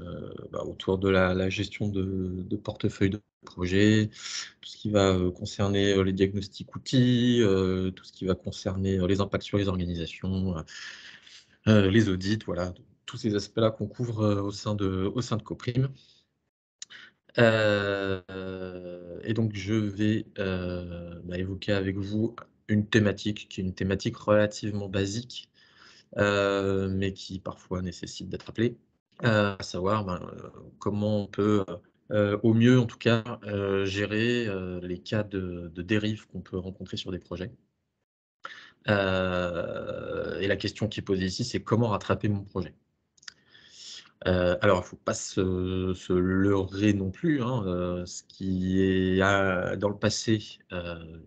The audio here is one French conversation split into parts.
Euh, bah, autour de la, gestion de, de, portefeuille de projet, tout ce qui va euh, concerner euh, les diagnostics outils, tout ce qui va concerner les impacts sur les organisations, les audits, voilà, tous ces aspects-là qu'on couvre au sein de, au sein de Coprime. et donc, je vais bah, évoquer avec vous une thématique qui est une thématique relativement basique, mais qui parfois nécessite d'être appelée. Euh, à savoir ben, euh, comment on peut euh, au mieux, en tout cas, gérer les cas de, dérive qu'on peut rencontrer sur des projets. et la question qui est posée ici, c'est comment rattraper mon projet alors, il ne faut pas se, se, leurrer non plus. Hein, ce qui est dans le passé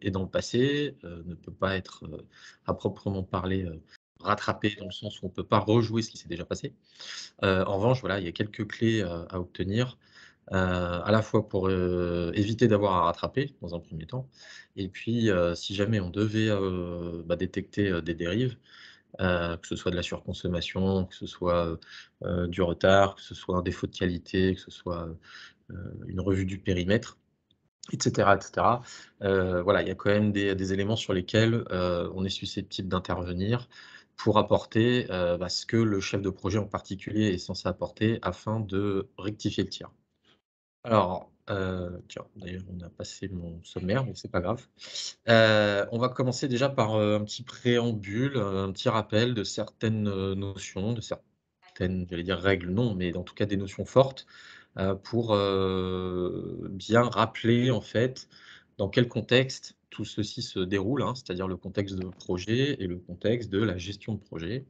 et dans le passé, ne peut pas être à proprement parler rattraper dans le sens où on ne peut pas rejouer ce qui s'est déjà passé. Euh, en revanche, voilà, il y a quelques clés euh, à obtenir, euh, à la fois pour éviter d'avoir à rattraper dans un premier temps, et puis si jamais on devait bah, détecter des dérives, que ce soit de la surconsommation, que ce soit du retard, que ce soit un défaut de qualité, que ce soit une revue du périmètre, etc. etc. voilà, il y a quand même des éléments sur lesquels on est susceptible d'intervenir pour apporter euh, bah, ce que le chef de projet en particulier est censé apporter afin de rectifier le tir. Alors, euh, tiens, d'ailleurs, on a passé mon sommaire, mais ce n'est pas grave. Euh, on va commencer déjà par un petit préambule, un petit rappel de certaines notions, de certaines, j'allais dire règles, non, mais en tout cas des notions fortes pour bien rappeler en fait dans quel contexte tout ceci se déroule, hein, c'est-à-dire le contexte de projet et le contexte de la gestion de projet.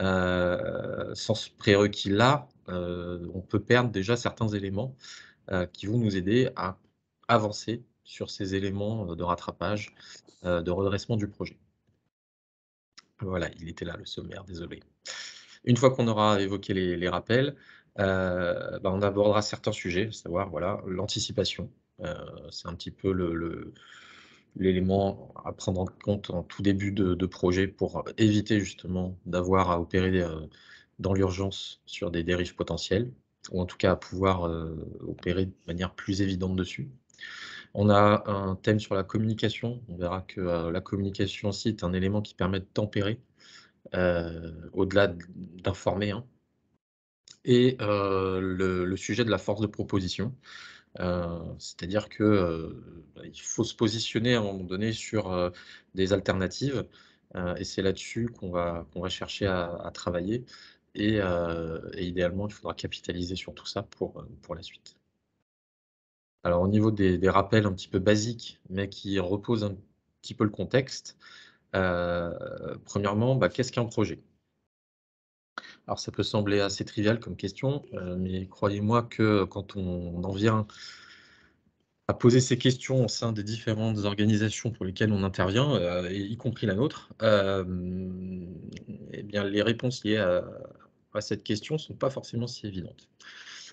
Euh, sans ce prérequis là, euh, on peut perdre déjà certains éléments euh, qui vont nous aider à avancer sur ces éléments de rattrapage, de redressement du projet. Voilà, il était là le sommaire, désolé. Une fois qu'on aura évoqué les, rappels, bah, on abordera certains sujets, à savoir voilà l'anticipation. c'est un petit peu le l'élément à prendre en compte en tout début de, projet pour euh, éviter justement d'avoir à opérer euh, dans l'urgence sur des dérives potentielles, ou en tout cas à pouvoir euh, opérer de manière plus évidente dessus. On a un thème sur la communication. On verra que la communication aussi est un élément qui permet de tempérer, au-delà d'informer. Hein. Et le, sujet de la force de proposition, c'est-à-dire qu'il bah, faut se positionner à un moment donné sur des alternatives, et c'est là-dessus qu'on va, qu'on va chercher à, travailler. Et, idéalement, il faudra capitaliser sur tout ça pour, la suite. Alors au niveau des, rappels un petit peu basiques, mais qui reposent un petit peu le contexte, premièrement, bah, qu'est-ce qu'un projet alors ça peut sembler assez trivial comme question, euh, mais croyez-moi que quand on, en vient à poser ces questions au sein des différentes organisations pour lesquelles on intervient, euh, y compris la nôtre, euh, eh bien, les réponses liées à, cette question ne sont pas forcément si évidentes.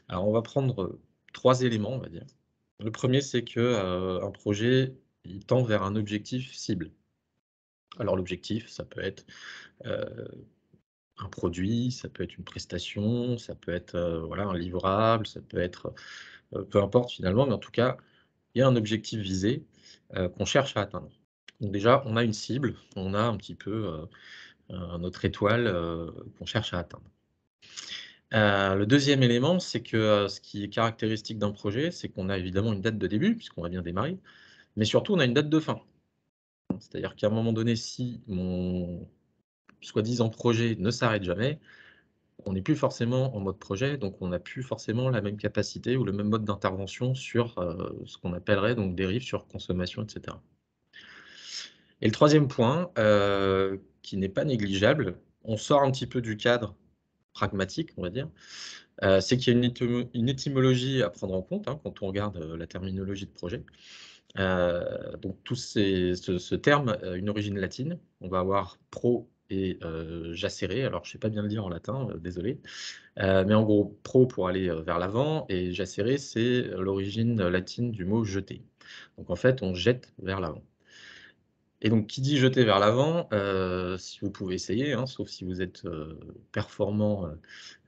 Alors on va prendre trois éléments, on va dire. Le premier, c'est qu'un un projet il tend vers un objectif cible. Alors l'objectif, ça peut être un produit, ça peut être une prestation, ça peut être euh, voilà, un livrable, ça peut être euh, peu importe finalement, mais en tout cas, il y a un objectif visé euh, qu'on cherche à atteindre. Donc déjà, on a une cible, on a un petit peu notre étoile qu'on cherche à atteindre. le deuxième élément, c'est que ce qui est caractéristique d'un projet, c'est qu'on a évidemment une date de début, puisqu'on va bien démarrer, mais surtout on a une date de fin. C'est-à-dire qu'à un moment donné, si mon soi-disant projet ne s'arrête jamais, on n'est plus forcément en mode projet, donc on n'a plus forcément la même capacité ou le même mode d'intervention sur euh, ce qu'on appellerait donc dérive sur consommation, etc. Et le troisième point, euh, qui n'est pas négligeable, on sort un petit peu du cadre pragmatique, on va dire, euh, c'est qu'il y a une, étymologie à prendre en compte hein, quand on regarde la terminologie de projet. donc tout ce, ce, terme, une origine latine, on va avoir pro et euh, Alors, je ne sais pas bien le dire en latin, euh, désolé. mais en gros, pro pour aller vers l'avant et jacéré, c'est l'origine latine du mot jeter. Donc, en fait, on jette vers l'avant. Et donc, qui dit jeter vers l'avant, si vous pouvez essayer, hein, sauf si vous êtes performant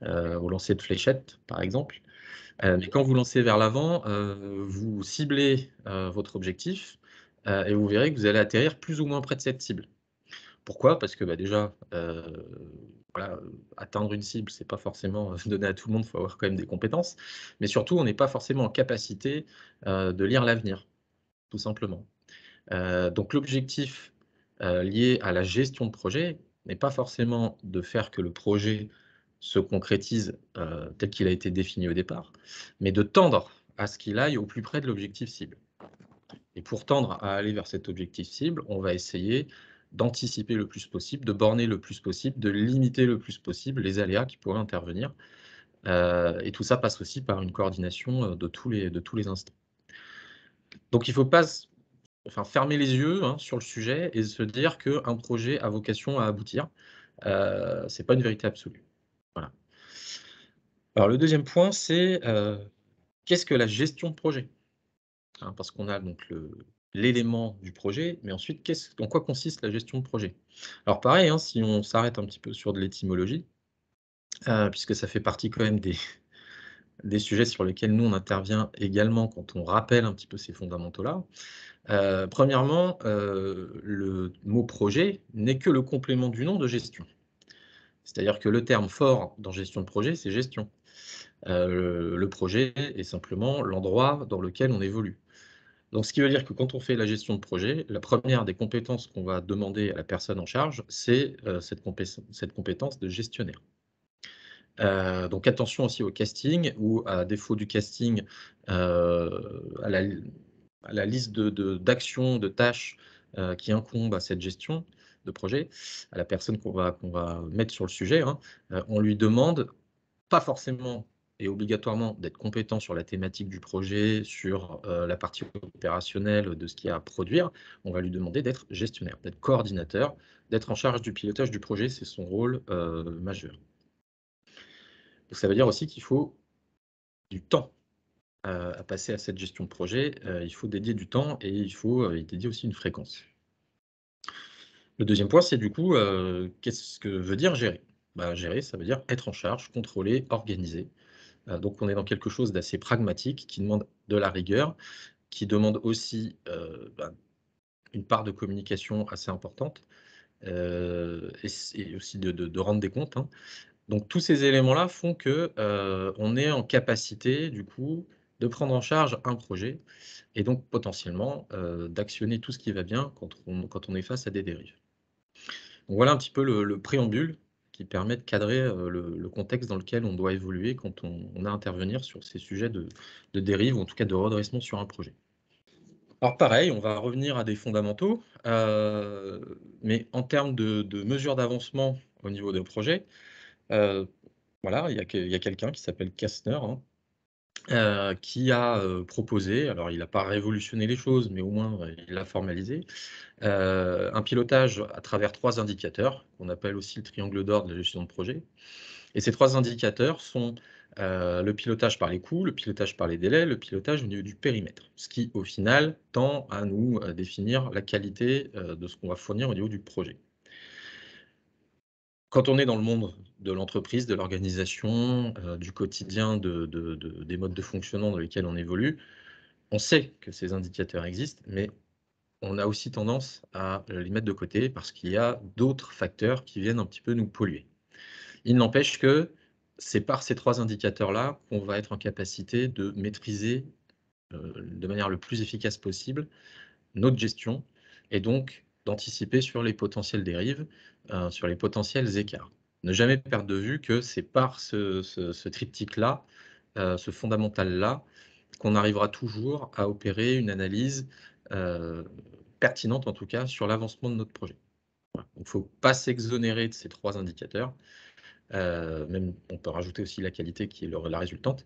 au lancer de fléchettes, par exemple. mais quand vous lancez vers l'avant, vous ciblez votre objectif et vous verrez que vous allez atterrir plus ou moins près de cette cible. Pourquoi Parce que bah, déjà, euh, atteindre une cible, ce n'est pas forcément euh, donner à tout le monde, il faut avoir quand même des compétences. Mais surtout, on n'est pas forcément en capacité euh, de lire l'avenir, tout simplement. donc l'objectif lié à la gestion de projet n'est pas forcément de faire que le projet se concrétise tel qu'il a été défini au départ, mais de tendre à ce qu'il aille au plus près de l'objectif cible. Et pour tendre à aller vers cet objectif cible, on va essayer d'anticiper le plus possible, de borner le plus possible, de limiter le plus possible les aléas qui pourraient intervenir. Euh, et tout ça passe aussi par une coordination euh, de tous les, de tous les instants. Donc il ne faut pas enfin, fermer les yeux hein, sur le sujet et se dire qu'un projet a vocation à aboutir. Euh, ce n'est pas une vérité absolue. Voilà. Alors le deuxième point, c'est qu'est-ce que la gestion de projet hein, Parce qu'on a donc le, l'élément du projet, mais ensuite, en quoi consiste la gestion de projet Alors pareil, hein, si on s'arrête un petit peu sur de l'étymologie, euh, puisque ça fait partie quand même des, des sujets sur lesquels nous, on intervient également quand on rappelle un petit peu ces fondamentaux-là. Euh, premièrement, euh, le mot projet n'est que le complément du nom de gestion. C'est-à-dire que le terme fort dans gestion de projet, c'est gestion. le projet est simplement l'endroit dans lequel on évolue. Donc, ce qui veut dire que quand on fait la gestion de projet, la première des compétences qu'on va demander à la personne en charge, c'est euh, cette, cette, compétence de gestionnaire. Euh, donc attention aussi au casting ou à défaut du casting, euh, à, la, liste d'actions, de, de, tâches qui incombent à cette gestion de projet, à la personne qu'on va, va, mettre sur le sujet. Hein, on lui demande pas forcément et obligatoirement d'être compétent sur la thématique du projet, sur euh, la partie opérationnelle de ce qu'il y a à produire, on va lui demander d'être gestionnaire, d'être coordinateur, d'être en charge du pilotage du projet, c'est son rôle euh, majeur. Donc, ça veut dire aussi qu'il faut du temps euh, à passer à cette gestion de projet, il faut dédier du temps et il faut dédier aussi une fréquence. Le deuxième point, c'est du coup, qu'est-ce que veut dire gérer bah, Gérer, ça veut dire être en charge, contrôler, organiser. Euh, donc on est dans quelque chose d'assez pragmatique qui demande de la rigueur, qui demande aussi euh, ben, une part de communication assez importante euh, et, aussi de, rendre des comptes. Hein. Donc tous ces éléments-là font que on est en capacité du coup de prendre en charge un projet et donc potentiellement d'actionner tout ce qui va bien quand on, est face à des dérives. voilà un petit peu le préambule qui permet de cadrer le, contexte dans lequel on doit évoluer quand on, a à intervenir sur ces sujets de, dérive ou en tout cas de redressement sur un projet. Alors pareil, on va revenir à des fondamentaux, mais en termes de, mesures d'avancement au niveau des projets, voilà, il y a, quelqu'un qui s'appelle Kastner, hein, euh, qui a euh, proposé, alors il n'a pas révolutionné les choses, mais au moins il l'a formalisé, euh, un pilotage à travers trois indicateurs, qu'on appelle aussi le triangle d'or de la gestion de projet. Et ces trois indicateurs sont le pilotage par les coûts, le pilotage par les délais, le pilotage au niveau du périmètre, ce qui au final tend à nous définir la qualité de ce qu'on va fournir au niveau du projet quand on est dans le monde de l'entreprise, de l'organisation, euh, du quotidien, des modes de fonctionnement dans lesquels on évolue, on sait que ces indicateurs existent, mais on a aussi tendance à les mettre de côté parce qu'il y a d'autres facteurs qui viennent un petit peu nous polluer. Il n'empêche que c'est par ces trois indicateurs-là qu'on va être en capacité de maîtriser euh, de manière le plus efficace possible notre gestion et donc d'anticiper sur les potentielles dérives, euh, sur les potentiels écarts. Ne jamais perdre de vue que c'est par ce, triptyque-là, euh, ce fondamental-là, qu'on arrivera toujours à opérer une analyse euh, pertinente, en tout cas, sur l'avancement de notre projet. Il ne faut pas s'exonérer de ces trois indicateurs. même, on peut rajouter aussi la qualité qui est la résultante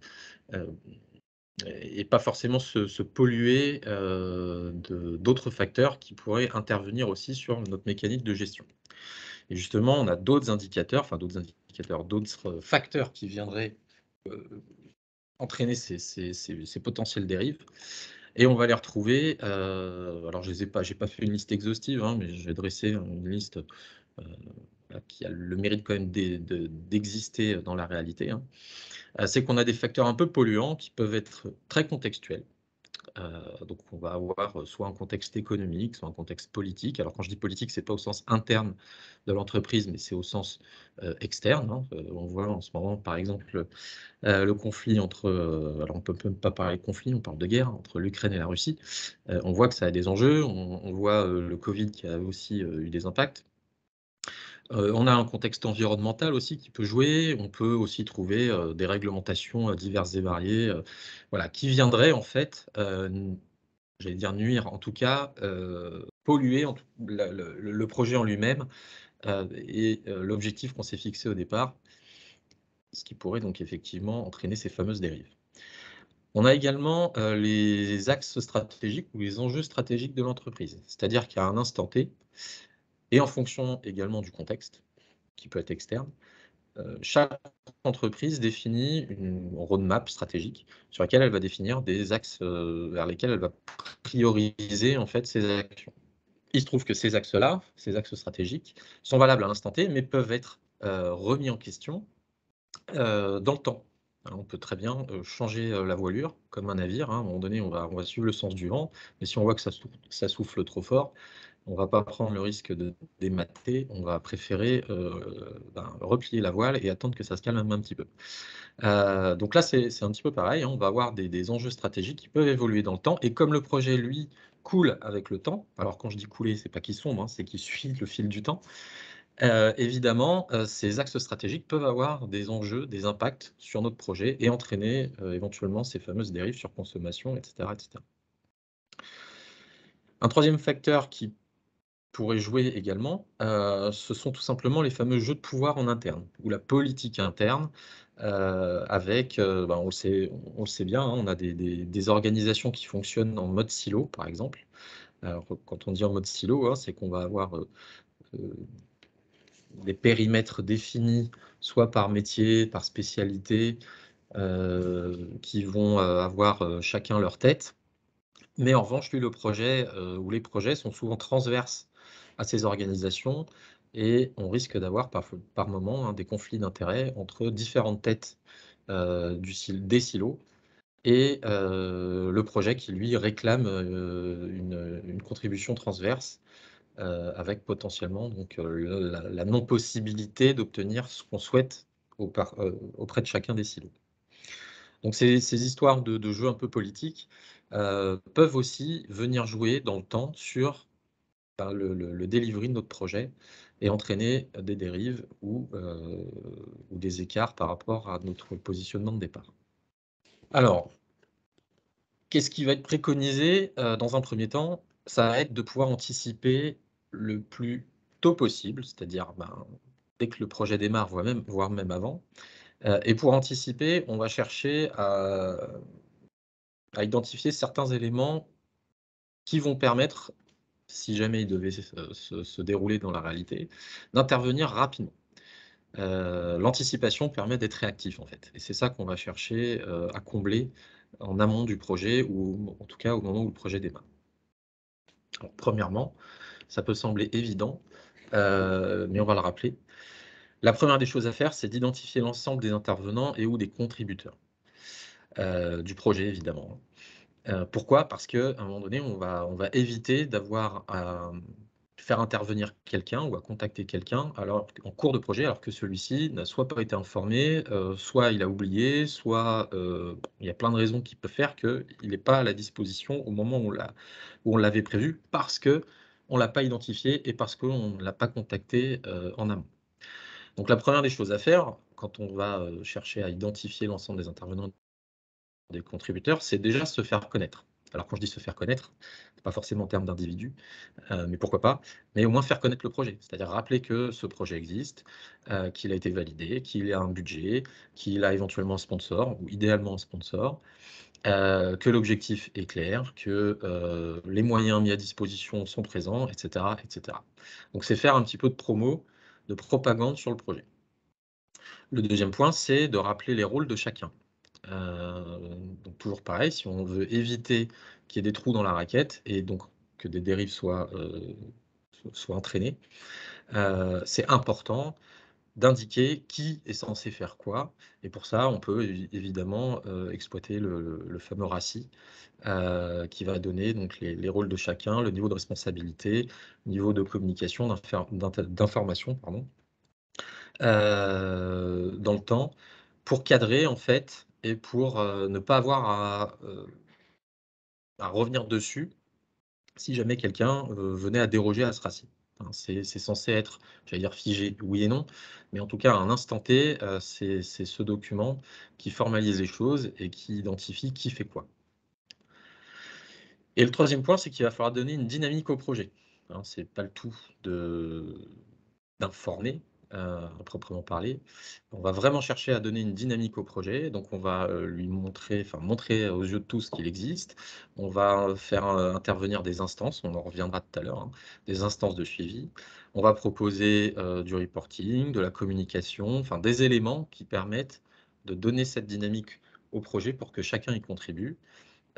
et pas forcément se, polluer euh, d'autres facteurs qui pourraient intervenir aussi sur notre mécanique de gestion. Et justement, on a d'autres indicateurs, enfin d'autres indicateurs, d'autres euh, facteurs qui viendraient euh, entraîner ces, ces, potentielles dérives. Et on va les retrouver. alors, je n'ai pas, pas fait une liste exhaustive, hein, mais je vais dresser une liste euh, qui a le mérite quand même d'exister dans la réalité, hein, euh, c'est qu'on a des facteurs un peu polluants qui peuvent être très contextuels. Euh, donc on va avoir soit un contexte économique, soit un contexte politique. Alors quand je dis politique, ce n'est pas au sens interne de l'entreprise, mais c'est au sens externe. Hein. on voit en ce moment, par exemple, le conflit entre, alors on ne peut même pas parler de conflit, on parle de guerre hein, entre l'Ukraine et la Russie. on voit que ça a des enjeux. On, on voit le Covid qui a aussi eu des impacts. Euh, on a un contexte environnemental aussi qui peut jouer. On peut aussi trouver euh, des réglementations euh, diverses et variées, voilà, qui viendraient en fait, j'allais dire nuire, en tout cas polluer le, le, projet en lui-même et l'objectif qu'on s'est fixé au départ, ce qui pourrait donc effectivement entraîner ces fameuses dérives. On a également les axes stratégiques ou les enjeux stratégiques de l'entreprise, c'est-à-dire qu'à un instant T, et en fonction également du contexte, qui peut être externe, euh, chaque entreprise définit une roadmap stratégique sur laquelle elle va définir des axes euh, vers lesquels elle va prioriser en fait ses actions. Il se trouve que ces axes-là, ces axes stratégiques, sont valables à l'instant T, mais peuvent être euh, remis en question dans le temps. on peut très bien changer la voilure comme un navire. Hein. À un moment donné, on va, on suivre le sens du vent, mais si on voit que ça, ça souffle trop fort, on ne va pas prendre le risque de démater, on va préférer euh, ben, replier la voile et attendre que ça se calme un petit peu. Euh, donc là, c'est un petit peu pareil, hein. on va avoir des, enjeux stratégiques qui peuvent évoluer dans le temps, et comme le projet, lui, coule avec le temps, alors quand je dis couler, ce n'est pas qu'il sombre, hein, c'est qu'il suit le fil du temps, euh, évidemment, ces axes stratégiques peuvent avoir des enjeux, des impacts sur notre projet et entraîner éventuellement ces fameuses dérives sur consommation, etc. etc. Un troisième facteur qui pourrait jouer également, euh, ce sont tout simplement les fameux jeux de pouvoir en interne, ou la politique interne, euh, avec, euh, ben, on, le sait, on sait bien, hein, on a des, organisations qui fonctionnent en mode silo, par exemple. Alors, quand on dit en mode silo, hein, c'est qu'on va avoir des périmètres définis, soit par métier, par spécialité, qui vont avoir chacun leur tête. Mais en revanche, lui, le projet ou les projets sont souvent transverses à ces organisations et on risque d'avoir par, par moment hein, des conflits d'intérêts entre différentes têtes euh, du, des silos et euh, le projet qui lui réclame euh, une, contribution transverse avec potentiellement donc, la, non-possibilité d'obtenir ce qu'on souhaite auprès de chacun des silos. Donc ces, histoires de, de, jeux un peu politiques peuvent aussi venir jouer dans le temps sur le, délivrer de notre projet et entraîner euh, des dérives euh, ou, des écarts par rapport à notre positionnement de départ. Alors, qu'est-ce qui va être préconisé euh, dans un premier temps Ça va être de pouvoir anticiper le plus tôt possible, c'est-à-dire ben, dès que le projet démarre, voire même, avant. et pour anticiper, on va chercher à identifier certains éléments qui vont permettre si jamais il devait se, dérouler dans la réalité, d'intervenir rapidement. Euh, l'anticipation permet d'être réactif en fait, et c'est ça qu'on va chercher euh, à combler en amont du projet ou en tout cas au moment où le projet démarre. premièrement, ça peut sembler évident, euh, mais on va le rappeler. La première des choses à faire, c'est d'identifier l'ensemble des intervenants et ou des contributeurs du projet, évidemment. Euh, pourquoi Parce qu'à un moment donné, on va, éviter d'avoir à faire intervenir quelqu'un ou à contacter quelqu'un en cours de projet alors que celui-ci n'a soit pas été informé, euh, soit il a oublié, soit euh, il y a plein de raisons qui peuvent faire qu'il n'est pas à la disposition au moment où on l'avait prévu parce qu'on ne l'a pas identifié et parce qu'on ne l'a pas contacté en amont. Donc la première des choses à faire quand on va chercher à identifier l'ensemble des intervenants des contributeurs, c'est déjà se faire connaître. Alors quand je dis se faire connaître, pas forcément en termes d'individus, euh, mais pourquoi pas, mais au moins faire connaître le projet, c'est-à-dire rappeler que ce projet existe, euh, qu'il a été validé, qu'il a un budget, qu'il a éventuellement un sponsor, ou idéalement un sponsor, euh, que l'objectif est clair, que les moyens mis à disposition sont présents, etc. etc. Donc c'est faire un petit peu de promo, de propagande sur le projet. Le deuxième point, c'est de rappeler les rôles de chacun. Euh, donc toujours pareil, si on veut éviter qu'il y ait des trous dans la raquette et donc que des dérives soient, euh, soient entraînées, euh, c'est important d'indiquer qui est censé faire quoi. Et pour ça, on peut évidemment exploiter le, fameux RACI qui va donner donc, les, rôles de chacun, le niveau de responsabilité, le niveau de communication, d'information pardon, dans le temps, pour cadrer en fait et pour ne pas avoir à, revenir dessus si jamais quelqu'un venait à déroger à ce racine. c'est censé être, j'allais dire figé, oui et non, mais en tout cas, à un instant T, c'est ce document qui formalise les choses et qui identifie qui fait quoi. Et le troisième point, c'est qu'il va falloir donner une dynamique au projet. Ce hein, c'est pas le tout d'informer, euh, à proprement parler. On va vraiment chercher à donner une dynamique au projet. Donc, on va euh, lui montrer, enfin, montrer aux yeux de tous qu'il existe. On va euh, faire intervenir des instances, on en reviendra tout à l'heure, hein. des instances de suivi. On va proposer du reporting, de la communication, enfin, des éléments qui permettent de donner cette dynamique au projet pour que chacun y contribue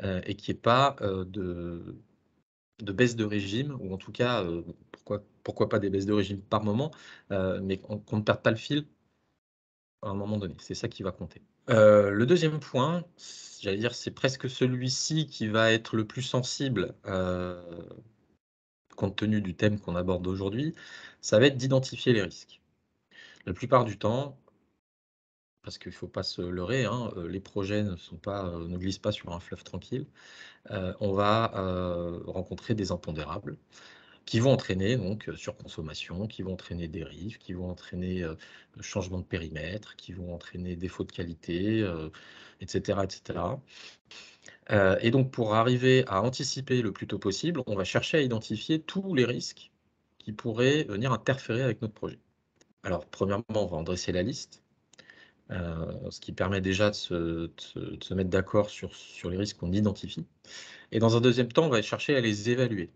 et qu'il n'y ait pas de, de, baisse de régime ou en tout cas pourquoi, pas des baisses d'origine par moment, euh, mais qu'on ne perde pas le fil à un moment donné. C'est ça qui va compter. Euh, le deuxième point, j'allais dire, c'est presque celui-ci qui va être le plus sensible euh, compte tenu du thème qu'on aborde aujourd'hui, ça va être d'identifier les risques. La plupart du temps, parce qu'il ne faut pas se leurrer, hein, les projets ne, glissent pas sur un fleuve tranquille, on va rencontrer des impondérables qui vont entraîner donc euh, surconsommation, qui vont entraîner dérives, qui vont entraîner euh, changement de périmètre, qui vont entraîner défaut de qualité, etc. Euh, etc. et donc pour arriver à anticiper le plus tôt possible, on va chercher à identifier tous les risques qui pourraient venir interférer avec notre projet. Alors premièrement, on va en dresser la liste. ce qui permet déjà de se, mettre d'accord sur, les risques qu'on identifie. Et dans un deuxième temps, on va chercher à les évaluer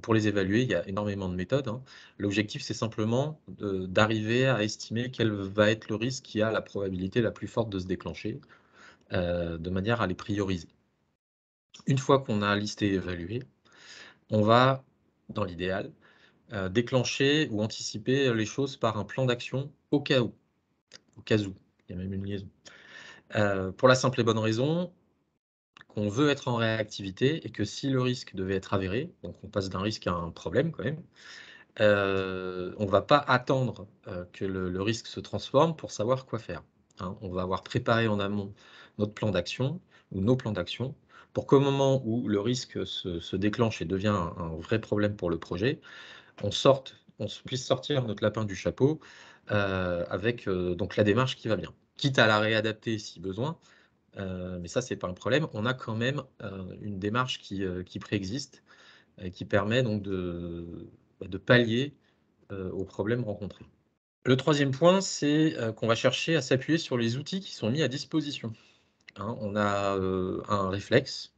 pour les évaluer, il y a énormément de méthodes. Hein. L'objectif, c'est simplement d'arriver à estimer quel va être le risque qui a la probabilité la plus forte de se déclencher, euh, de manière à les prioriser. Une fois qu'on a listé et évalué, on va, dans l'idéal, euh, déclencher ou anticiper les choses par un plan d'action au cas où. Au cas où, il y a même une liaison. Euh, pour la simple et bonne raison, qu'on veut être en réactivité et que si le risque devait être avéré, donc on passe d'un risque à un problème quand même, euh, on ne va pas attendre euh, que le, risque se transforme pour savoir quoi faire. Hein. On va avoir préparé en amont notre plan d'action ou nos plans d'action pour qu'au moment où le risque se, déclenche et devient un, vrai problème pour le projet, on puisse sortir notre lapin du chapeau euh, avec donc la démarche qui va bien, quitte à la réadapter si besoin, euh, mais ça, ce n'est pas un problème. On a quand même euh, une démarche qui, euh, qui préexiste, qui permet donc de, bah, pallier aux problèmes rencontrés. Le troisième point, c'est qu'on va chercher à s'appuyer sur les outils qui sont mis à disposition. Hein, on a un réflexe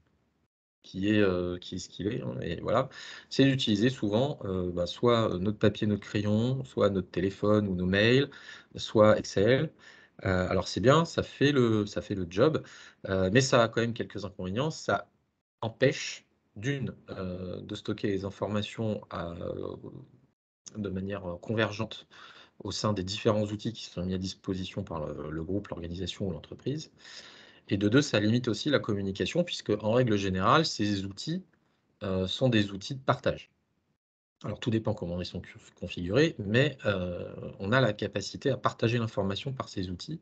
qui est, qui ce qu'il est, hein, voilà. C'est d'utiliser souvent bah, soit notre papier, notre crayon, soit notre téléphone ou nos mails, soit Excel. Euh, alors c'est bien, ça fait le, ça fait le job, euh, mais ça a quand même quelques inconvénients. Ça empêche d'une euh, de stocker les informations de manière convergente au sein des différents outils qui sont mis à disposition par le, le groupe, l'organisation ou l'entreprise. Et de deux, ça limite aussi la communication, puisque en règle générale, ces outils sont des outils de partage alors tout dépend comment ils sont configurés, mais euh, on a la capacité à partager l'information par ces outils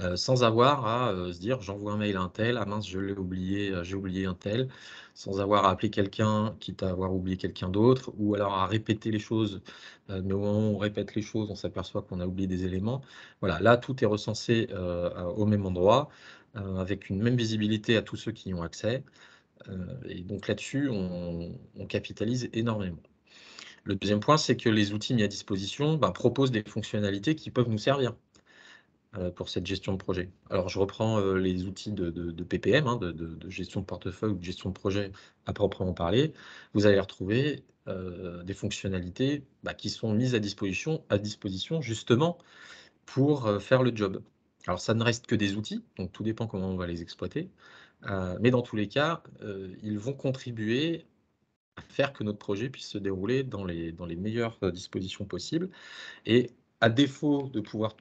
euh, sans avoir à euh, se dire j'envoie un mail à un tel, ah mince, je l'ai oublié, j'ai oublié un tel, sans avoir à appeler quelqu'un, quitte à avoir oublié quelqu'un d'autre, ou alors à répéter les choses. mais au moment où on répète les choses, on s'aperçoit qu'on a oublié des éléments. Voilà, là, tout est recensé au même endroit, avec une même visibilité à tous ceux qui y ont accès. et donc là-dessus, on capitalise énormément. Le deuxième point, c'est que les outils mis à disposition bah, proposent des fonctionnalités qui peuvent nous servir euh, pour cette gestion de projet. Alors, je reprends euh, les outils de, PPM, hein, de, gestion de portefeuille ou de gestion de projet à proprement parler. Vous allez retrouver euh, des fonctionnalités bah, qui sont mises à disposition, à disposition justement pour faire le job. Alors, ça ne reste que des outils, donc tout dépend comment on va les exploiter. mais dans tous les cas, ils vont contribuer faire que notre projet puisse se dérouler dans les, dans les meilleures euh, dispositions possibles. Et à défaut de pouvoir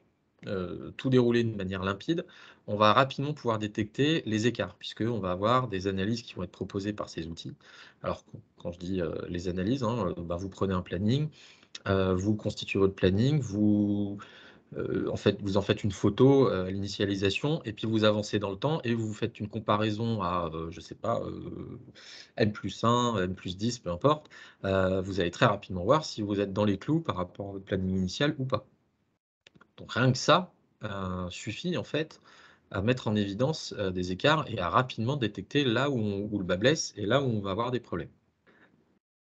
euh, tout dérouler de manière limpide, on va rapidement pouvoir détecter les écarts, puisqu'on va avoir des analyses qui vont être proposées par ces outils. Alors, quand je dis euh, les analyses, hein, bah, vous prenez un planning, vous constituez votre planning, vous euh, en fait, vous en faites une photo euh, à l'initialisation, et puis vous avancez dans le temps, et vous faites une comparaison à, euh, je ne sais pas, M plus 1, M plus 10, peu importe. vous allez très rapidement voir si vous êtes dans les clous par rapport au votre planning initial ou pas. Donc rien que ça suffit en fait à mettre en évidence des écarts et à rapidement détecter là où, on, où le bas blesse et là où on va avoir des problèmes.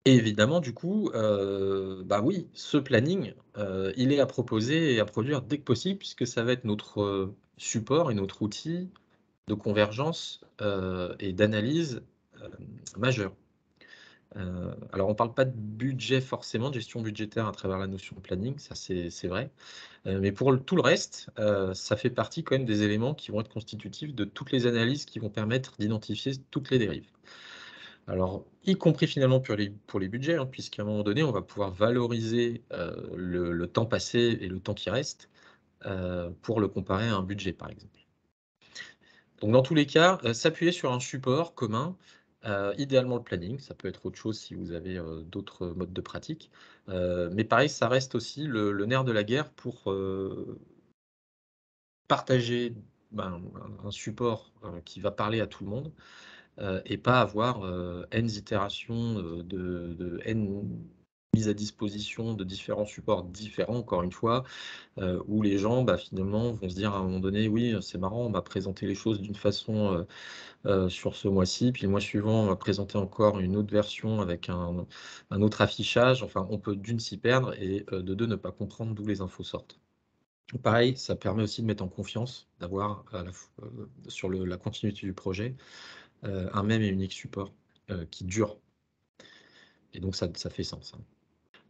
Et évidemment, du coup, euh, bah oui, ce planning, euh, il est à proposer et à produire dès que possible, puisque ça va être notre euh, support et notre outil de convergence et d'analyse majeur. alors, on ne parle pas de budget forcément, de gestion budgétaire à travers la notion de planning, ça c'est vrai. mais pour tout le reste, ça fait partie quand même des éléments qui vont être constitutifs de toutes les analyses qui vont permettre d'identifier toutes les dérives. Alors, y compris finalement pour les, budgets, hein, puisqu'à un moment donné, on va pouvoir valoriser euh, le, temps passé et le temps qui reste euh, pour le comparer à un budget, par exemple. Donc, dans tous les cas, euh, s'appuyer sur un support commun, idéalement le planning, ça peut être autre chose si vous avez d'autres modes de pratique, mais pareil, ça reste aussi le, nerf de la guerre pour partager ben, un support qui va parler à tout le monde euh, et pas avoir euh, n itérations euh, de, n mises à disposition de différents supports différents, encore une fois, où les gens, bah, finalement, vont se dire à un moment donné, oui, c'est marrant, on m'a présenté les choses d'une façon sur ce mois-ci, puis le mois suivant, on va présenté encore une autre version avec un, autre affichage. Enfin, on peut d'une s'y perdre et de deux ne pas comprendre d'où les infos sortent. Pareil, ça permet aussi de mettre en confiance, d'avoir sur la continuité du projet, euh, un même et unique support euh, qui dure. Et donc ça, fait sens. Hein.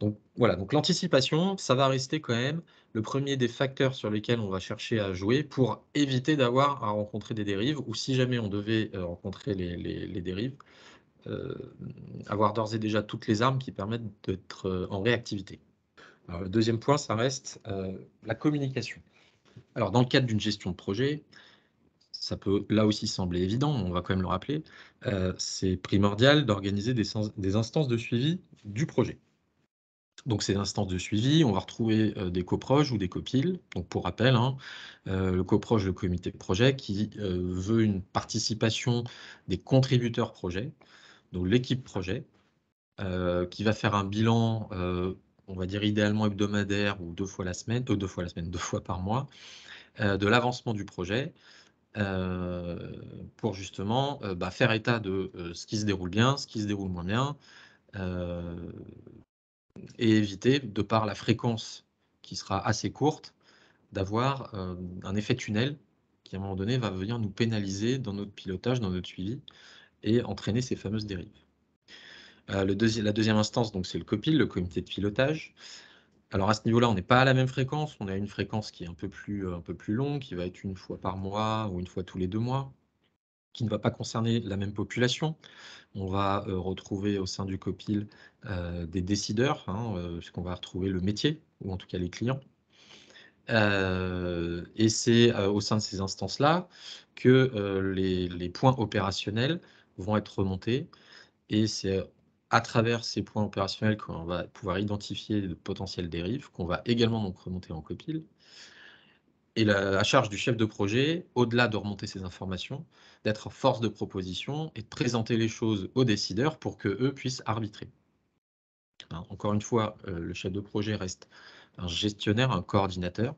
Donc voilà, donc l'anticipation, ça va rester quand même le premier des facteurs sur lesquels on va chercher à jouer pour éviter d'avoir à rencontrer des dérives, ou si jamais on devait euh, rencontrer les, dérives, avoir d'ores et déjà toutes les armes qui permettent d'être en réactivité. le deuxième point, ça reste la communication. Alors, dans le cadre d'une gestion de projet, ça peut là aussi sembler évident, on va quand même le rappeler, euh, c'est primordial d'organiser des, instances de suivi du projet. Donc ces instances de suivi, on va retrouver euh, des coproches ou des copiles. Donc pour rappel, hein, euh, le coproche, le comité de projet, qui veut une participation des contributeurs projet, donc l'équipe projet, qui va faire un bilan, on va dire idéalement hebdomadaire ou deux fois la semaine, deux fois la semaine, deux fois par mois, de l'avancement du projet, pour justement bah, faire état de ce qui se déroule bien, ce qui se déroule moins bien, et éviter, de par la fréquence qui sera assez courte, d'avoir un effet tunnel qui, à un moment donné, va venir nous pénaliser dans notre pilotage, dans notre suivi, et entraîner ces fameuses dérives. la deuxième instance, donc c'est le COPIL, le comité de pilotage. Alors à ce niveau-là, on n'est pas à la même fréquence. On a une fréquence qui est un peu plus, euh, un peu plus longue, qui va être une fois par mois ou une fois tous les deux mois, qui ne va pas concerner la même population. On va euh, retrouver au sein du copil euh, des décideurs, puisqu'on hein, va retrouver le métier, ou en tout cas les clients. et c'est au sein de ces instances-là que les, les points opérationnels vont être remontés. Et c'est à travers ces points opérationnels qu'on va pouvoir identifier de potentielles dérives, qu'on va également donc remonter en copile. Et la, charge du chef de projet, au-delà de remonter ces informations, d'être force de proposition et de présenter les choses aux décideurs pour qu'eux puissent arbitrer. Ben, encore une fois, euh, le chef de projet reste un gestionnaire, un coordinateur.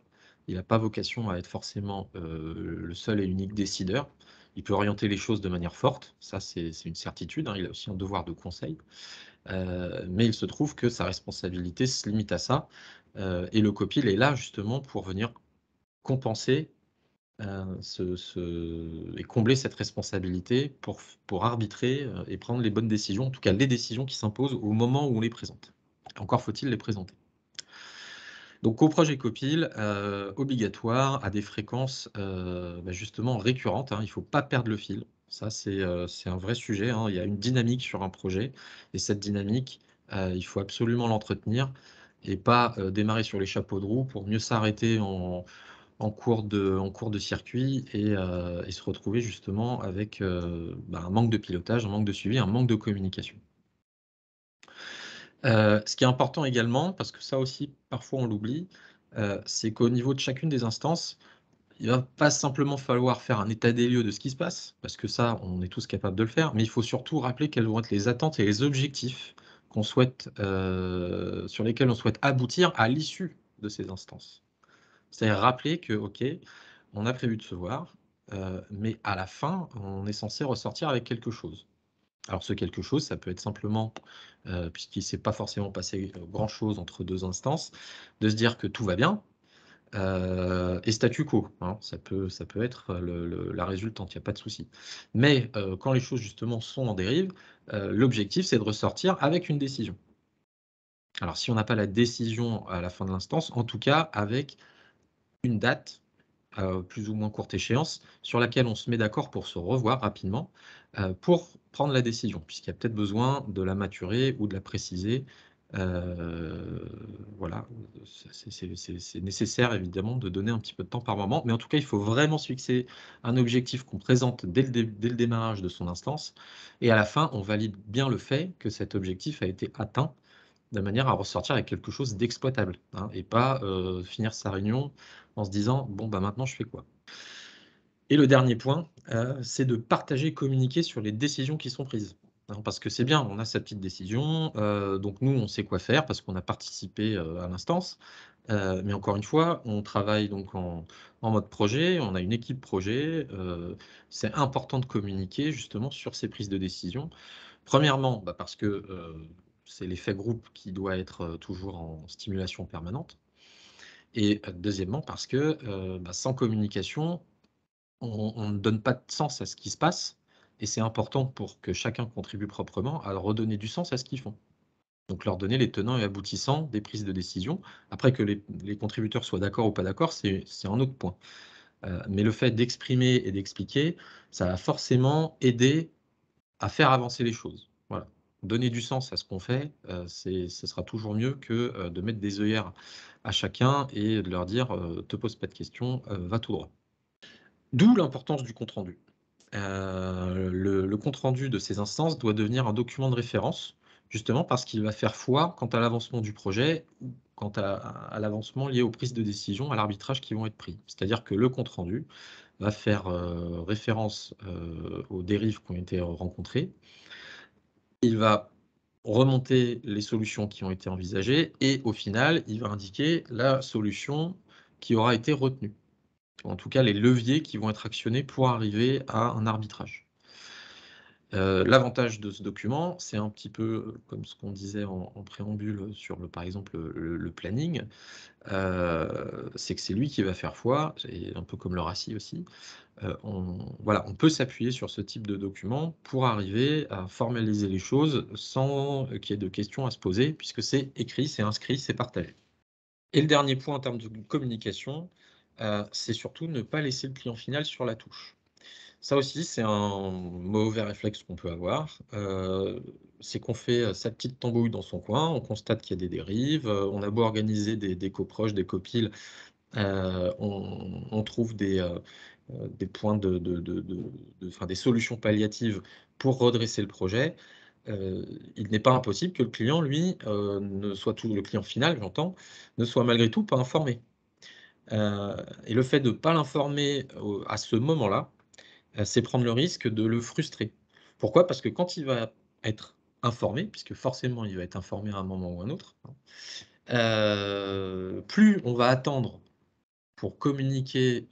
Il n'a pas vocation à être forcément euh, le seul et unique décideur. Il peut orienter les choses de manière forte, ça c'est une certitude, hein, il a aussi un devoir de conseil, euh, mais il se trouve que sa responsabilité se limite à ça, euh, et le copil est là justement pour venir compenser euh, et combler cette responsabilité pour, pour arbitrer et prendre les bonnes décisions, en tout cas les décisions qui s'imposent au moment où on les présente. Encore faut-il les présenter. Donc au projet Copil, euh, obligatoire à des fréquences euh, bah, justement récurrentes. Hein. Il ne faut pas perdre le fil. Ça, c'est euh, un vrai sujet. Hein. Il y a une dynamique sur un projet et cette dynamique, il faut absolument l'entretenir et pas démarrer sur les chapeaux de roue pour mieux s'arrêter en, cours de, circuit et, se retrouver justement avec bah, un manque de pilotage, un manque de suivi, un manque de communication. Euh, ce qui est important également, parce que ça aussi, parfois on l'oublie, euh, c'est qu'au niveau de chacune des instances, il va pas simplement falloir faire un état des lieux de ce qui se passe, parce que ça, on est tous capables de le faire, mais il faut surtout rappeler quelles vont être les attentes et les objectifs qu'on souhaite, euh, sur lesquels on souhaite aboutir à l'issue de ces instances. C'est-à-dire rappeler que, OK, on a prévu de se voir, mais à la fin, on est censé ressortir avec quelque chose. Alors ce quelque chose, ça peut être simplement, euh, puisqu'il ne s'est pas forcément passé euh, grand-chose entre deux instances, de se dire que tout va bien, euh, et statu quo. Hein. ça, peut, ça peut être la résultante, il n'y a pas de souci. Mais quand les choses justement sont en dérive, l'objectif c'est de ressortir avec une décision. Alors si on n'a pas la décision à la fin de l'instance, en tout cas avec une date, plus ou moins courte échéance, sur laquelle on se met d'accord pour se revoir rapidement, pour prendre la décision, puisqu'il y a peut-être besoin de la maturer ou de la préciser. Euh, voilà, c'est nécessaire évidemment de donner un petit peu de temps par moment, mais en tout cas, il faut vraiment se fixer un objectif qu'on présente dès le, démarrage de son instance, et à la fin, on valide bien le fait que cet objectif a été atteint de manière à ressortir avec quelque chose d'exploitable, hein, et pas euh, finir sa réunion en se disant, bon, bah maintenant, je fais quoi et le dernier point, euh, c'est de partager et communiquer sur les décisions qui sont prises. Hein, parce que c'est bien, on a sa petite décision, euh, donc nous, on sait quoi faire parce qu'on a participé euh, à l'instance. mais encore une fois, on travaille donc en, mode projet, on a une équipe projet. c'est important de communiquer justement sur ces prises de décision. Premièrement, bah, parce que c'est l'effet groupe qui doit être toujours en stimulation permanente. Et deuxièmement, parce que bah, sans communication, on ne donne pas de sens à ce qui se passe, et c'est important pour que chacun contribue proprement à redonner du sens à ce qu'ils font. Donc leur donner les tenants et aboutissants des prises de décision. Après que les, contributeurs soient d'accord ou pas d'accord, c'est un autre point. Euh, mais le fait d'exprimer et d'expliquer, ça va forcément aider à faire avancer les choses. Voilà. Donner du sens à ce qu'on fait, euh, ce sera toujours mieux que euh, de mettre des œillères à chacun et de leur dire te pose pas de questions, va tout droit. D'où l'importance du compte-rendu. Euh, le, compte-rendu de ces instances doit devenir un document de référence, justement parce qu'il va faire foi quant à l'avancement du projet, quant à, l'avancement lié aux prises de décision, à l'arbitrage qui vont être pris. C'est-à-dire que le compte-rendu va faire euh, référence euh, aux dérives qui ont été rencontrées. Il va remonter les solutions qui ont été envisagées et au final, il va indiquer la solution qui aura été retenue en tout cas les leviers qui vont être actionnés pour arriver à un arbitrage. Euh, l'avantage de ce document, c'est un petit peu euh, comme ce qu'on disait en, préambule sur, le, par exemple, le, planning, euh, c'est que c'est lui qui va faire foi, et un peu comme le RACI aussi. voilà, on peut s'appuyer sur ce type de document pour arriver à formaliser les choses sans qu'il y ait de questions à se poser, puisque c'est écrit, c'est inscrit, c'est partagé. Et le dernier point en termes de communication, euh, c'est surtout ne pas laisser le client final sur la touche. Ça aussi, c'est un mauvais réflexe qu'on peut avoir. Euh, c'est qu'on fait euh, sa petite tambouille dans son coin, on constate qu'il y a des dérives, on a beau organiser des, coproches, des copiles, on, trouve des, points de, de, des solutions palliatives pour redresser le projet. il n'est pas impossible que le client, lui, ne soit tout, le client final, j'entends, ne soit malgré tout pas informé. Euh, et le fait de ne pas l'informer à ce moment-là, euh, c'est prendre le risque de le frustrer. Pourquoi Parce que quand il va être informé, puisque forcément il va être informé à un moment ou à un autre, hein, euh, plus on va attendre pour communiquer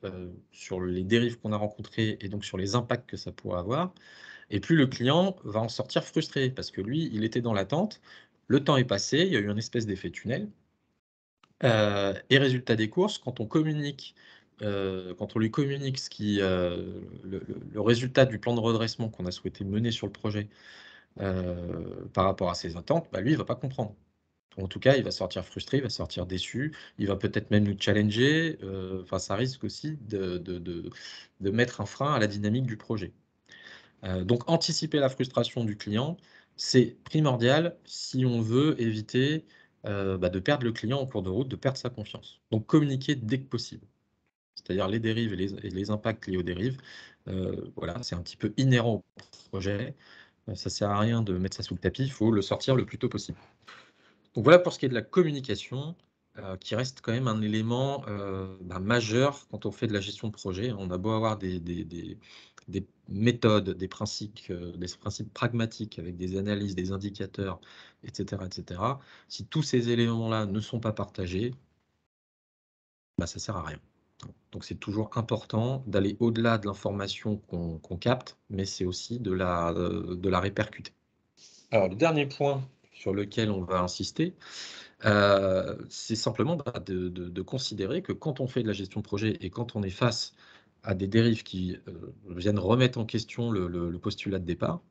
sur les dérives qu'on a rencontrées et donc sur les impacts que ça pourrait avoir, et plus le client va en sortir frustré, parce que lui, il était dans l'attente, le temps est passé, il y a eu une espèce d'effet tunnel, euh, et résultat des courses, quand on communique, euh, quand on lui communique ce qui, euh, le, résultat du plan de redressement qu'on a souhaité mener sur le projet par rapport à ses attentes, bah, lui, il ne va pas comprendre. En tout cas, il va sortir frustré, il va sortir déçu, il va peut-être même nous challenger. Enfin, ça risque aussi de, mettre un frein à la dynamique du projet. donc, anticiper la frustration du client, c'est primordial si on veut éviter euh, bah, de perdre le client en cours de route, de perdre sa confiance. Donc communiquer dès que possible. C'est-à-dire les dérives et les, impacts liés aux dérives, euh, voilà, c'est un petit peu inhérent au projet. Euh, ça sert à rien de mettre ça sous le tapis, il faut le sortir le plus tôt possible. Donc voilà pour ce qui est de la communication, qui reste quand même un élément bah, majeur quand on fait de la gestion de projet. On a beau avoir des des méthodes, des principes, euh, des principes pragmatiques avec des analyses, des indicateurs, etc. etc. Si tous ces éléments-là ne sont pas partagés, bah, ça ne sert à rien. Donc c'est toujours important d'aller au-delà de l'information qu'on capte, mais c'est aussi de la, euh, de la répercuter. Alors le dernier point sur lequel on va insister, euh, c'est simplement bah, de, de, de, considérer que quand on fait de la gestion de projet et quand on est face à des dérives qui euh, viennent remettre en question le, postulat de départ,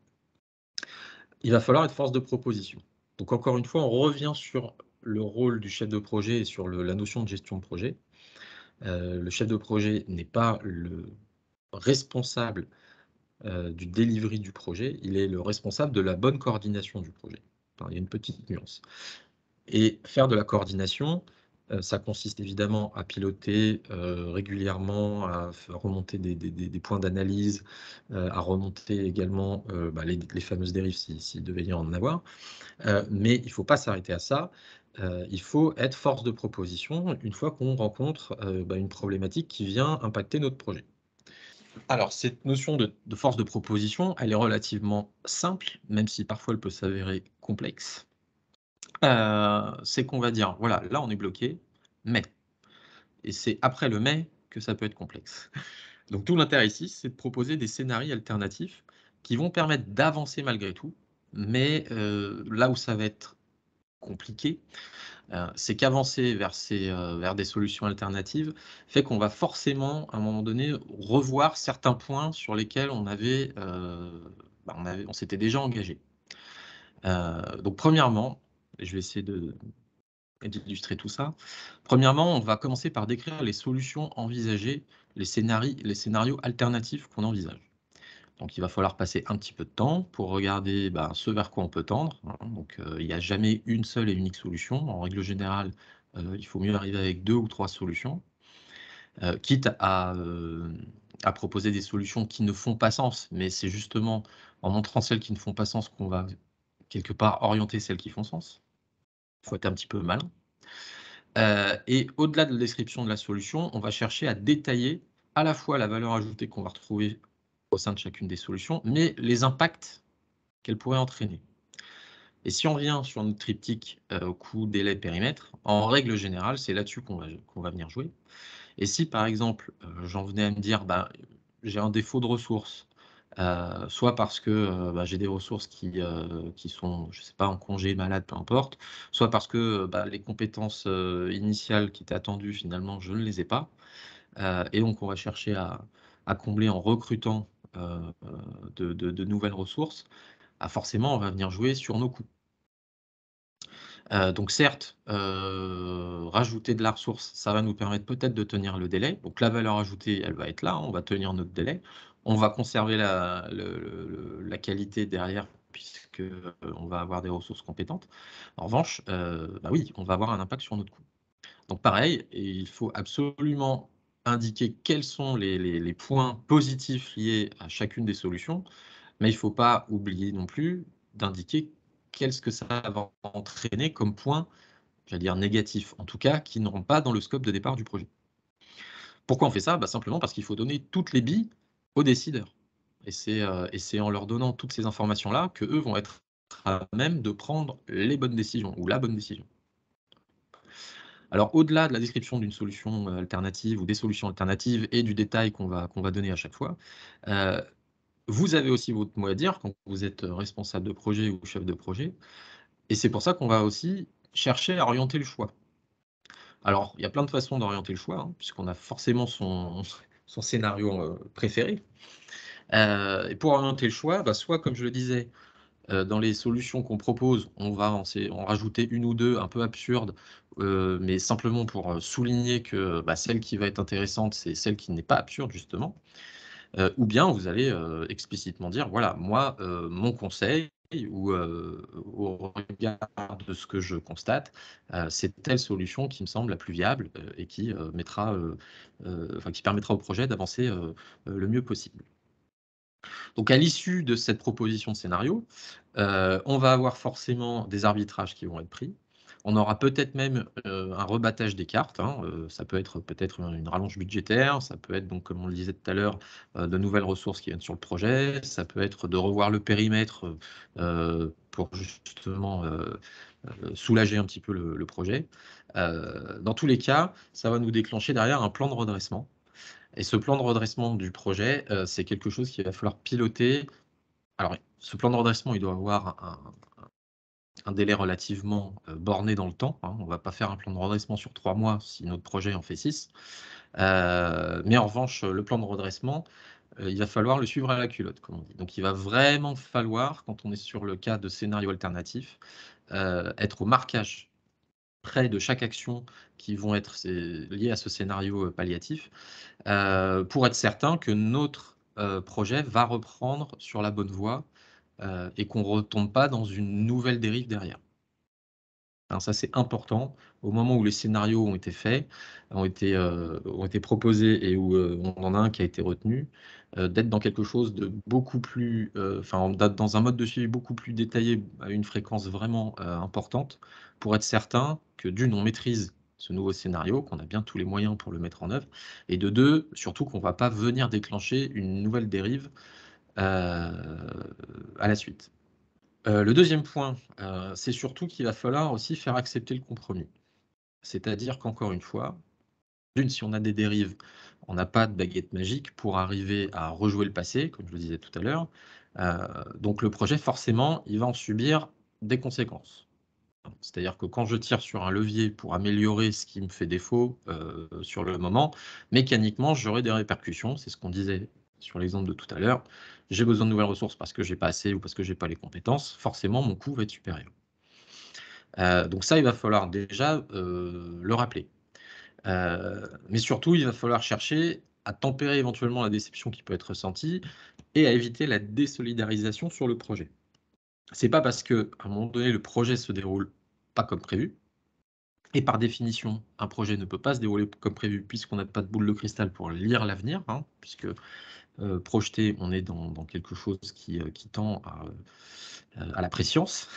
il va falloir être force de proposition. Donc encore une fois, on revient sur le rôle du chef de projet et sur la notion de gestion de projet. Euh, le chef de projet n'est pas le responsable euh, du delivery du projet, il est le responsable de la bonne coordination du projet. il y a une petite nuance. Et faire de la coordination, euh, ça consiste évidemment à piloter euh, régulièrement, à remonter des, points d'analyse, euh, à remonter également bah, les, fameuses dérives s'il devait y en avoir. mais il ne faut pas s'arrêter à ça. il faut être force de proposition une fois qu'on rencontre bah, une problématique qui vient impacter notre projet. Alors, cette notion de force de proposition, elle est relativement simple, même si parfois elle peut s'avérer complexe. Euh, c'est qu'on va dire, voilà, là on est bloqué, mais. Et c'est après le mais que ça peut être complexe. Donc tout l'intérêt ici, c'est de proposer des scénarios alternatifs qui vont permettre d'avancer malgré tout, mais euh, là où ça va être compliqué, euh, c'est qu'avancer vers, ces, vers des solutions alternatives fait qu'on va forcément, à un moment donné, revoir certains points sur lesquels on avait, bah, on, avait on s'était déjà engagé. donc premièrement, je vais essayer d'illustrer tout ça. Premièrement, on va commencer par décrire les solutions envisagées, les, les scénarios alternatifs qu'on envisage. Donc il va falloir passer un petit peu de temps pour regarder ben, ce vers quoi on peut tendre. Hein. Donc euh, il n'y a jamais une seule et unique solution. En règle générale, euh, il faut mieux arriver avec deux ou trois solutions, euh, quitte à, proposer des solutions qui ne font pas sens. Mais c'est justement en montrant celles qui ne font pas sens qu'on va quelque part orienter celles qui font sens il faut être un petit peu malin. Euh, et au-delà de la description de la solution, on va chercher à détailler à la fois la valeur ajoutée qu'on va retrouver au sein de chacune des solutions, mais les impacts qu'elle pourrait entraîner. Et si on revient sur notre triptyque au euh, coût, délai, périmètre, en règle générale, c'est là-dessus qu'on va, va, venir jouer. Et si, par exemple, euh, j'en venais à me dire, bah, j'ai un défaut de ressources, euh, soit parce que euh, bah, j'ai des ressources euh, qui, sont, je sais pas, en congé, malade, peu importe, soit parce que bah, les compétences initiales qui étaient attendues, finalement, je ne les ai pas. et donc, on va chercher à, combler en recrutant de, nouvelles ressources. Bah, forcément, on va venir jouer sur nos coûts. donc certes, rajouter de la ressource, ça va nous permettre peut-être de tenir le délai. Donc la valeur ajoutée, elle va être là, on va tenir notre délai on va conserver la, qualité derrière puisque euh, on va avoir des ressources compétentes. En revanche, euh, bah oui, on va avoir un impact sur notre coût. Donc pareil, il faut absolument indiquer quels sont les, points positifs liés à chacune des solutions, mais il ne faut pas oublier non plus d'indiquer qu'est-ce que ça va entraîner comme point, j'allais dire négatif, en tout cas, qui n'auront pas dans le scope de départ du projet. Pourquoi on fait ça bah Simplement parce qu'il faut donner toutes les billes aux décideurs. Euh, et c'est en leur donnant toutes ces informations-là que eux vont être à même de prendre les bonnes décisions ou la bonne décision. Alors au-delà de la description d'une solution euh, alternative ou des solutions alternatives et du détail qu'on va, va donner à chaque fois, euh, vous avez aussi votre mot à dire quand vous êtes responsable de projet ou chef de projet. Et c'est pour ça qu'on va aussi chercher à orienter le choix. Alors, il y a plein de façons d'orienter le choix, hein, puisqu'on a forcément son, son scénario euh, préféré. Euh, et pour orienter le choix, bah, soit, comme je le disais, euh, dans les solutions qu'on propose, on va en, rajouter une ou deux un peu absurdes, mais simplement pour souligner que bah, celle qui va être intéressante, c'est celle qui n'est pas absurde, justement. ou bien vous allez explicitement dire, voilà, moi, mon conseil, ou euh, au regard de ce que je constate, euh, c'est telle solution qui me semble la plus viable euh, et qui permettra au projet d'avancer le mieux possible. Donc à l'issue de cette proposition de scénario, on va avoir forcément des arbitrages qui vont être pris. On aura peut-être même euh, un rebattage des cartes. Hein, euh, ça peut être peut-être une rallonge budgétaire, ça peut être, donc, comme on le disait tout à l'heure, euh, de nouvelles ressources qui viennent sur le projet, ça peut être de revoir le périmètre pour justement soulager un petit peu le, le projet. dans tous les cas, ça va nous déclencher derrière un plan de redressement. Et ce plan de redressement du projet, c'est quelque chose qu'il va falloir piloter. Alors, ce plan de redressement, il doit avoir un, un délai relativement euh, borné dans le temps. Hein. On ne va pas faire un plan de redressement sur trois mois si notre projet en fait six. Euh, mais en revanche, le plan de redressement, euh, il va falloir le suivre à la culotte, comme on dit. Donc il va vraiment falloir, quand on est sur le cas de scénario alternatif, être au marquage près de chaque action qui vont être liées à ce scénario palliatif, pour être certain que notre projet va reprendre sur la bonne voie euh, et qu'on ne retombe pas dans une nouvelle dérive derrière. Alors ça c'est important. Au moment où les scénarios ont été faits, ont été, euh, proposés et où euh, on en a un qui a été retenu, d'être dans quelque chose de beaucoup plus, enfin dans un mode de suivi beaucoup plus détaillé à une fréquence vraiment importante pour être certain que d'une on maîtrise ce nouveau scénario, qu'on a bien tous les moyens pour le mettre en œuvre, et de deux surtout qu'on ne va pas venir déclencher une nouvelle dérive euh, à la suite. Euh, le deuxième point, euh, c'est surtout qu'il va falloir aussi faire accepter le compromis. C'est-à-dire qu'encore une fois, d'une, si on a des dérives, on n'a pas de baguette magique pour arriver à rejouer le passé, comme je le disais tout à l'heure. donc le projet, forcément, il va en subir des conséquences. C'est-à-dire que quand je tire sur un levier pour améliorer ce qui me fait défaut sur le moment, mécaniquement, j'aurai des répercussions. C'est ce qu'on disait sur l'exemple de tout à l'heure, j'ai besoin de nouvelles ressources parce que j'ai pas assez ou parce que j'ai pas les compétences, forcément mon coût va être supérieur. Euh, donc ça, il va falloir déjà euh, le rappeler. Euh, mais surtout, il va falloir chercher à tempérer éventuellement la déception qui peut être ressentie et à éviter la désolidarisation sur le projet. C'est pas parce que à un moment donné le projet se déroule pas comme prévu et par définition, un projet ne peut pas se dérouler comme prévu puisqu'on n'a pas de boule de cristal pour lire l'avenir, hein, puisque euh, projeté, on est dans, quelque chose qui, euh, tend euh, à, la préscience.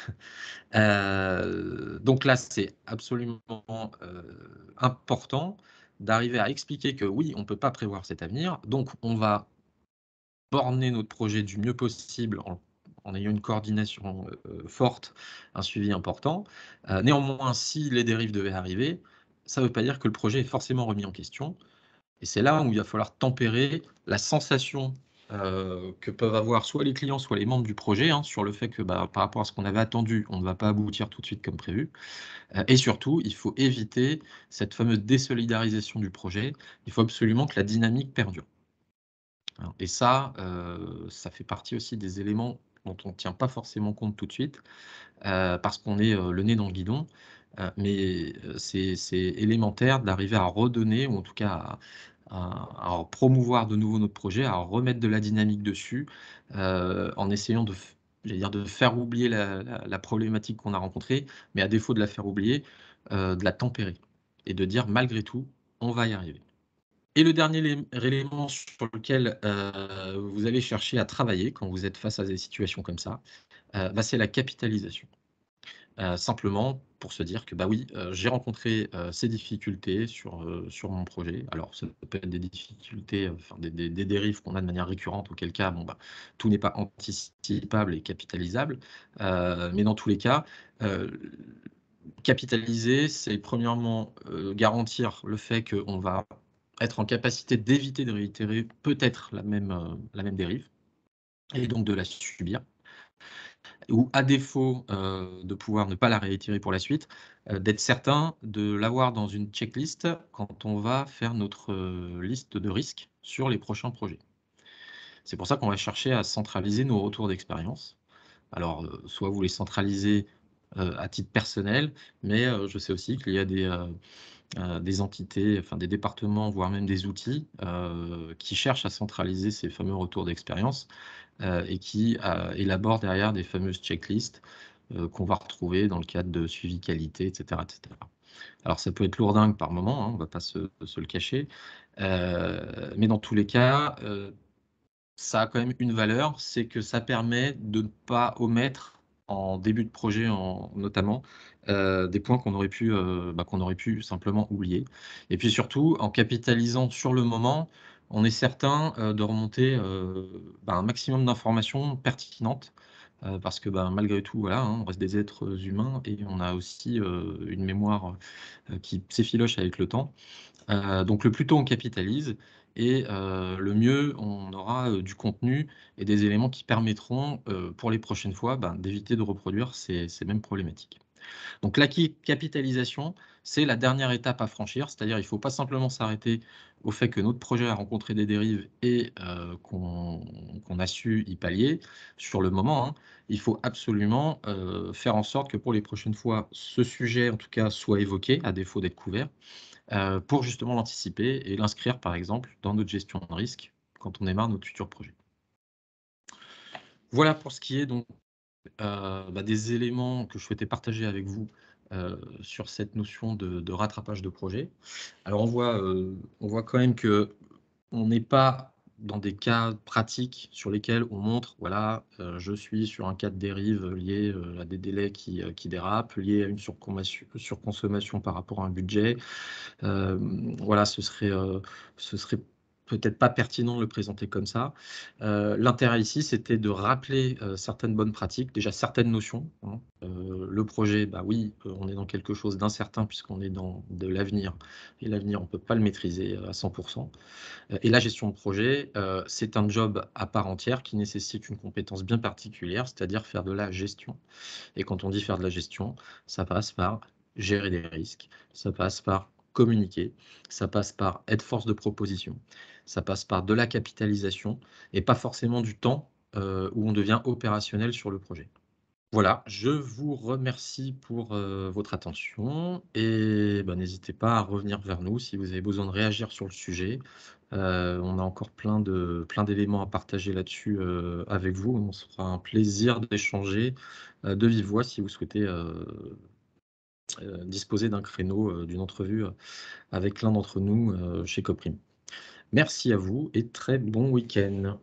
donc là, c'est absolument important d'arriver à expliquer que oui, on ne peut pas prévoir cet avenir, donc on va borner notre projet du mieux possible en en ayant une coordination euh, euh, forte, un suivi important. Euh, néanmoins, si les dérives devaient arriver, ça ne veut pas dire que le projet est forcément remis en question. Et c'est là où il va falloir tempérer la sensation que peuvent avoir soit les clients, soit les membres du projet hein, sur le fait que bah, par rapport à ce qu'on avait attendu, on ne va pas aboutir tout de suite comme prévu. et surtout, il faut éviter cette fameuse désolidarisation du projet. Il faut absolument que la dynamique perdure. et ça, ça fait partie aussi des éléments dont on ne tient pas forcément compte tout de suite, euh, parce qu'on est euh, le nez dans le guidon. Euh, mais c'est élémentaire d'arriver à redonner, ou en tout cas à, promouvoir de nouveau notre projet, à remettre de la dynamique dessus, en essayant de, dire, de faire oublier la problématique qu'on a rencontrée, mais à défaut de la faire oublier, de la tempérer, et de dire malgré tout, on va y arriver. Et le dernier élément sur lequel euh, vous allez chercher à travailler quand vous êtes face à des situations comme ça, euh, bah, c'est la capitalisation. Euh, simplement pour se dire que bah oui, j'ai rencontré ces difficultés sur, sur mon projet. Alors ça peut être des difficultés, des, dérives qu'on a de manière récurrente, auquel cas bon, bah, tout n'est pas anticipable et capitalisable. mais dans tous les cas, capitaliser, c'est premièrement garantir le fait qu'on va être en capacité d'éviter de réitérer peut-être la même, euh, la même dérive, et donc de la subir, ou à défaut euh, de pouvoir ne pas la réitérer pour la suite, euh, d'être certain de l'avoir dans une checklist quand on va faire notre liste de risques sur les prochains projets. C'est pour ça qu'on va chercher à centraliser nos retours d'expérience. Alors, soit vous les centralisez à titre personnel, mais je sais aussi qu'il y a des euh, des entités, enfin des départements, voire même des outils euh, qui cherchent à centraliser ces fameux retours d'expérience euh, et qui élaborent derrière des fameuses checklists qu'on va retrouver dans le cadre de suivi qualité, etc. etc. Alors ça peut être lourdingue par moment, hein, on ne va pas se le cacher, mais dans tous les cas, ça a quand même une valeur, c'est que ça permet de ne pas omettre en début de projet en, notamment euh, des points qu'on aurait, pu, euh, bah, qu'on aurait pu simplement oublier. Et puis surtout, en capitalisant sur le moment, on est certain euh, de remonter bah, un maximum d'informations pertinentes. parce que bah, malgré tout, hein, on reste des êtres humains et on a aussi une mémoire qui s'effiloche avec le temps. donc le plus tôt on capitalise et euh, le mieux, on aura euh, du contenu et des éléments qui permettront euh, pour les prochaines fois ben, d'éviter de reproduire ces, mêmes problématiques. Donc la capitalisation, c'est la dernière étape à franchir, c'est-à-dire il ne faut pas simplement s'arrêter au fait que notre projet a rencontré des dérives et qu'on a su y pallier sur le moment. Hein. il faut absolument faire en sorte que pour les prochaines fois, ce sujet en tout cas soit évoqué, à défaut d'être couvert, euh, pour justement l'anticiper et l'inscrire, par exemple, dans notre gestion de risque quand on démarre notre futur projet. Voilà pour ce qui est donc euh, bah, des éléments que je souhaitais partager avec vous euh, sur cette notion de, rattrapage de projet. Alors on voit, on voit quand même que on n'est pas dans des cas pratiques sur lesquels on montre, voilà, euh, je suis sur un cas de dérive lié euh, à des délais qui, euh, qui, dérapent, lié à une surconsommation par rapport à un budget. voilà, ce serait, ce serait peut-être pas pertinent de le présenter comme ça. Euh, l'intérêt ici, c'était de rappeler euh, certaines bonnes pratiques, déjà certaines notions. Hein. Euh, le projet, bah oui, on est dans quelque chose d'incertain puisqu'on est dans de l'avenir. Et l'avenir, on ne peut pas le maîtriser à 100%. et la gestion de projet, c'est un job à part entière qui nécessite une compétence bien particulière, c'est-à-dire faire de la gestion. Et quand on dit faire de la gestion, ça passe par gérer des risques, ça passe par communiquer, ça passe par être force de proposition ça passe par de la capitalisation et pas forcément du temps euh, où on devient opérationnel sur le projet. Voilà, je vous remercie pour euh, votre attention et bah, n'hésitez pas à revenir vers nous si vous avez besoin de réagir sur le sujet. Euh, on a encore plein de plein d'éléments à partager là-dessus avec vous. On sera un plaisir d'échanger de vive voix si vous souhaitez disposer d'un créneau, d'une entrevue avec l'un d'entre nous chez Coprim. Merci à vous et très bon week-end.